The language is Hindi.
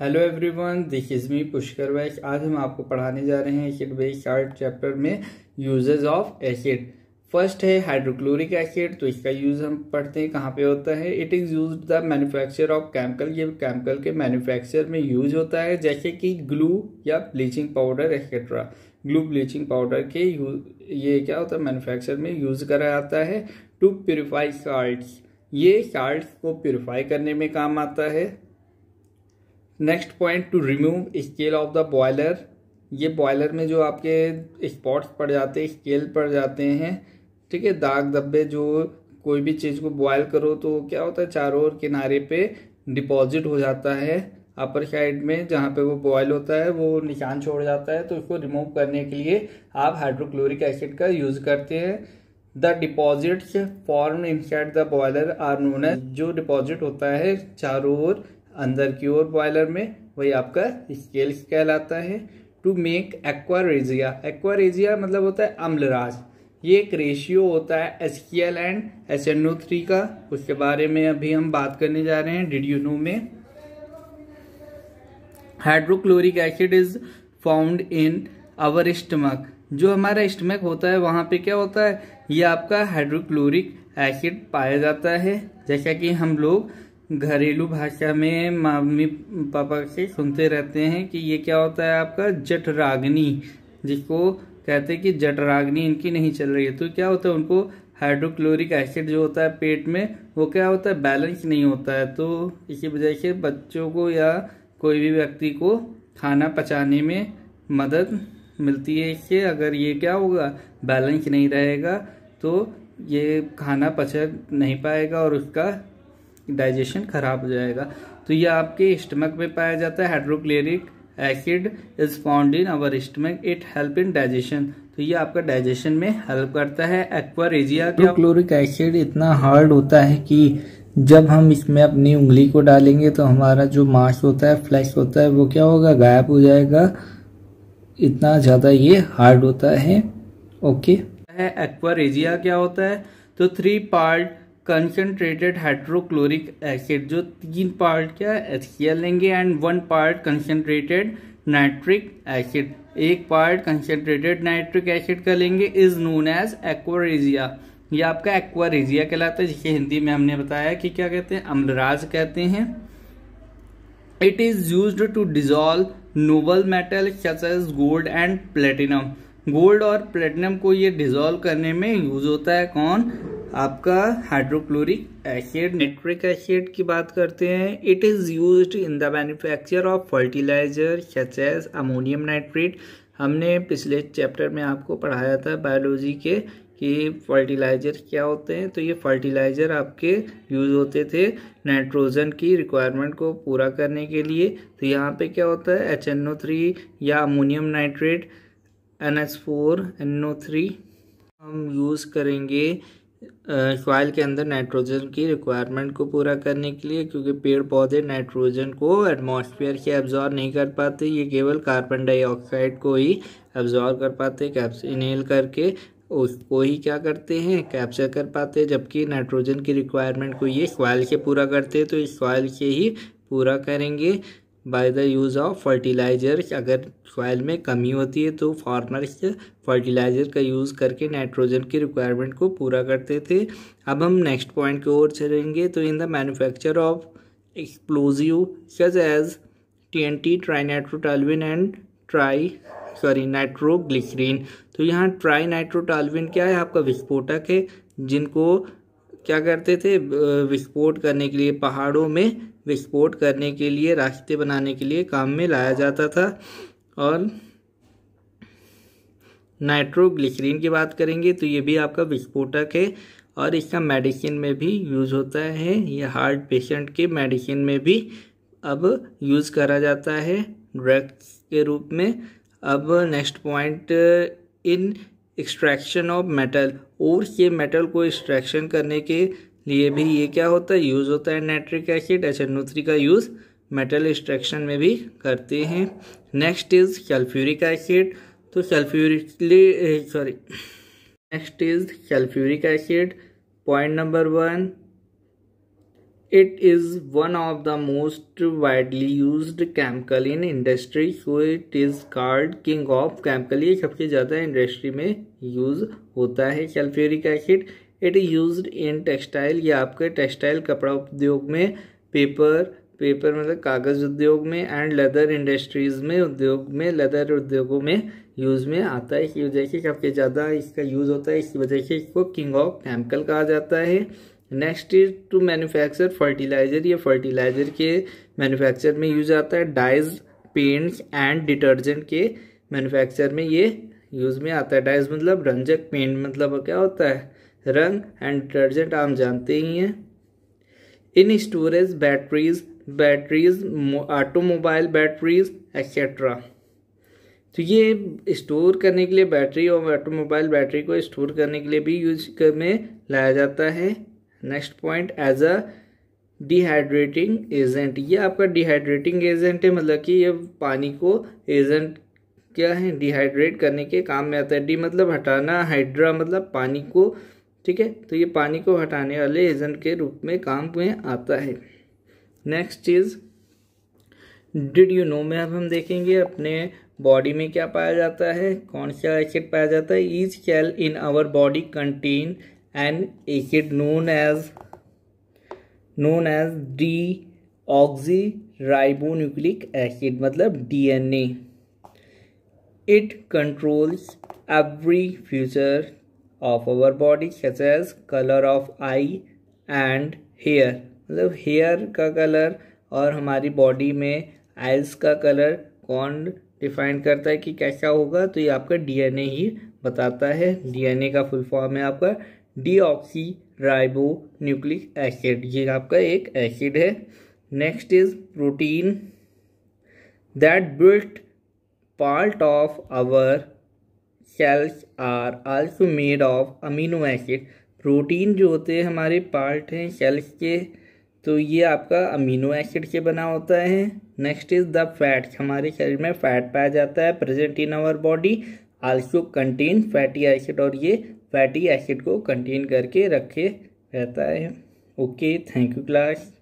Hello everyone this is me Pushkar Vaish आज हम आपको पढ़ाने जा रहे हैं एसिड बेस चार्ट चैप्टर में यूजेज ऑफ एसिड फर्स्ट है हाइड्रोक्लोरिक एसिड तो इसका यूज हम पढ़ते हैं कहाँ पे होता है it is use the manufacture of chemical ये केमिकल के मैन्युफैक्चर में यूज होता है जैसे कि ग्लू या bleaching powder etcetera glue bleaching powder के ये क्या होता है मैन्युफैक्चर में यूज करा जाता है टू प्योरीफाई साल्ट ये साल्ट को प्योरीफाई करने में काम आता है next point to remove scale of the boiler ये बॉयलर में जो आपके स्पॉट्स पड़ जाते हैं स्केल पड़ जाते हैं ठीक है दाग धब्बे जो कोई भी चीज़ को बॉयल करो तो क्या होता है चारों ओर किनारे पे डिपॉजिट हो जाता है अपर साइड में जहाँ पे वो बॉयल होता है वो निशान छोड़ जाता है तो उसको रिमूव करने के लिए आप हाइड्रोक्लोरिक एसिड का यूज़ करते हैं the deposit form inside the boiler are known जो डिपॉजिट होता है चारों ओर अंदर की ओर बॉयलर में वही आपका स्केल्स कहलाता है टू मेक एक्वारेजिया एक्वारेजिया मतलब होता है अम्लराज ये एक रेशियो होता है एस के L and S N O three का उसके बारे में अभी हम बात करने जा रहे हैं डिड यू नो में hydrochloric acid is found in our stomach जो हमारा स्टमक होता है वहाँ पे क्या होता है ये आपका हाइड्रोक्लोरिक एसिड पाया जाता है जैसा कि हम लोग घरेलू भाषा में मम्मी पापा से सुनते रहते हैं कि ये क्या होता है आपका जटराग्नि जिसको कहते हैं कि जटराग्नि इनकी नहीं चल रही है तो क्या होता है उनको हाइड्रोक्लोरिक एसिड जो होता है पेट में वो क्या होता है बैलेंस नहीं होता है तो इसी वजह से बच्चों को या कोई भी व्यक्ति को खाना पचाने में मदद मिलती है इससे अगर ये क्या होगा बैलेंस नहीं रहेगा तो ये खाना पचा नहीं पाएगा और उसका डाइजेशन खराब हो जाएगा तो यह आपके स्टमक में पाया जाता है hydrochloric acid is found in our stomach it help in digestion तो ये आपका डाइजेशन में हेल्प करता है एक्वारेजिया क्लोरिक एसिड इतना हार्ड होता है कि जब हम इसमें अपनी उंगली को डालेंगे तो हमारा जो मांस होता है फ्लैश होता है वो क्या होगा गायब हो जाएगा इतना ज़्यादा ये हार्ड होता है ओके एक्वारेजिया क्या होता है तो three part concentrated hydrochloric acid जो तीन पार्ट क्या एच लेंगे and one part concentrated nitric acid एक पार्ट कंसनट्रेटेड नाइट्रिक एसिड का लेंगे इज नोन एज एक्वारेजिया ये आपका एक्वारेजिया कहलाता है जिसे हिंदी में हमने बताया कि क्या कहते हैं अम्लराज कहते हैं it is use to dissolve noble metal such gold and platinum gold और प्लेटिनम को ये डिजोल्व करने में यूज होता है कौन आपका हाइड्रोक्लोरिक एसिड नेट्रिक एसिड की बात करते हैं it is use in the manufacture of fertiliser such ammonium nitrate हमने पिछले चैप्टर में आपको पढ़ाया था बायोलॉजी के कि फर्टिलाइज़र क्या होते हैं तो ये फर्टिलाइज़र आपके यूज़ होते थे नाइट्रोजन की रिक्वायरमेंट को पूरा करने के लिए तो यहाँ पे क्या होता है एच एन ओ थ्री या ammonium nitrate N H four N O three हम यूज़ करेंगे सॉइल के अंदर नाइट्रोजन की रिक्वायरमेंट को पूरा करने के लिए क्योंकि पेड़ पौधे नाइट्रोजन को एटमॉस्फेयर से एब्जॉर्व नहीं कर पाते ये केवल कार्बन डाइऑक्साइड को ही एब्जॉर्व कर पाते कैप्स इनहेल करके उसको ही क्या करते हैं कैप्चर कर पाते हैं जबकि नाइट्रोजन की रिक्वायरमेंट को ये सॉइल से पूरा करते हैं तो इस सॉइल से ही पूरा करेंगे by the use of fertiliser अगर सॉइल में कमी होती है तो फार्मर्स फर्टिलाइज़र का यूज़ करके नाइट्रोजन की रिक्वायरमेंट को पूरा करते थे अब हम नेक्स्ट पॉइंट की ओर चलेंगे तो in the manufacture of explosive such as T N T trinitrotoluene and tri sorry nitroglycerine तो यहाँ ट्राई नाइट्रोटालविन क्या है आपका विस्फोटक है जिनको क्या करते थे विस्फोट करने के लिए पहाड़ों में विस्फोट करने के लिए रास्ते बनाने के लिए काम में लाया जाता था और नाइट्रोग्लिसरीन की बात करेंगे तो ये भी आपका विस्फोटक है और इसका मेडिसिन में भी यूज़ होता है ये हार्ट पेशेंट के मेडिसिन में भी अब यूज़ करा जाता है ड्रग्स के रूप में अब next point in extraction of metal और ये मेटल को एक्सट्रैक्शन करने के लिए भी ये क्या होता है यूज़ होता है नाइट्रिक एसिड एच एन का यूज़ मेटल एक्सट्रैक्शन में भी करते हैं नेक्स्ट इज सल्फ्यूरिक एसिड तो sulphurically sorry next is sulphuric acid point number one it is one of the most widely use chemical in industry So it is called king of chemical. ये सबसे ज़्यादा इंडस्ट्री में यूज होता है sulphuric acid it is use in textile या आपके टेक्सटाइल कपड़ा उद्योग में पेपर पेपर मतलब कागज़ उद्योग में एंड लेदर इंडस्ट्रीज़ में उद्योग में लेदर उद्योगों में यूज़ में आता है इसकी वजह से सबसे ज़्यादा इसका यूज़ होता है इसकी वजह से इसको किंग ऑफ केमिकल कहा जाता है next is to manufacture fertiliser ये फर्टिलाइज़र के मैन्युफैक्चर में यूज आता है डाइज पेंट्स एंड डिटर्जेंट के मैन्युफैक्चर में ये यूज़ में आता है डाइज मतलब रंजक पेंट मतलब क्या होता है रंग एंड डिटर्जेंट आप जानते ही हैं in storage batteries batteries automobile batteries etcetera तो ये स्टोर करने के लिए बैटरी और ऑटोमोबाइल बैटरी को स्टोर करने के लिए भी यूज में लाया जाता है next point as a dehydrating agent ये आपका डिहाइड्रेटिंग एजेंट है मतलब कि ये पानी को एजेंट क्या है डिहाइड्रेट करने के काम में आता है डी मतलब हटाना हाइड्रा मतलब पानी को ठीक है तो ये पानी को हटाने वाले एजेंट के रूप में काम में आता है नेक्स्ट चीज़ डिड यू नो में अब हम देखेंगे अपने बॉडी में क्या पाया जाता है कौन सा एसिड पाया जाता है ईज कैल in our body contain an acid known as known as deoxyribonucleic acid मतलब DNA it controls every feature of our body such as color of eye and hair मतलब हेयर का कलर और हमारी बॉडी में आइल्स का कलर कौन डिफाइन करता है कि कैसा होगा तो ये आपका डीएनए ही बताता है डीएनए का फुल फॉर्म है आपका डीऑक्सी राइबो न्यूक्लिक एसिड ये आपका एक एसिड है next is protein that built part of our cells are also made of amino acid protein जो होते हैं हमारे पार्ट हैं सेल्स के तो ये आपका अमीनो एसिड से बना होता है नेक्स्ट इज़ द फैट हमारे शरीर में फैट पाया जाता है present in our body also contain fatty acid और ये फैटी एसिड को कंटेन करके रखे रहता है ओके थैंक यू क्लास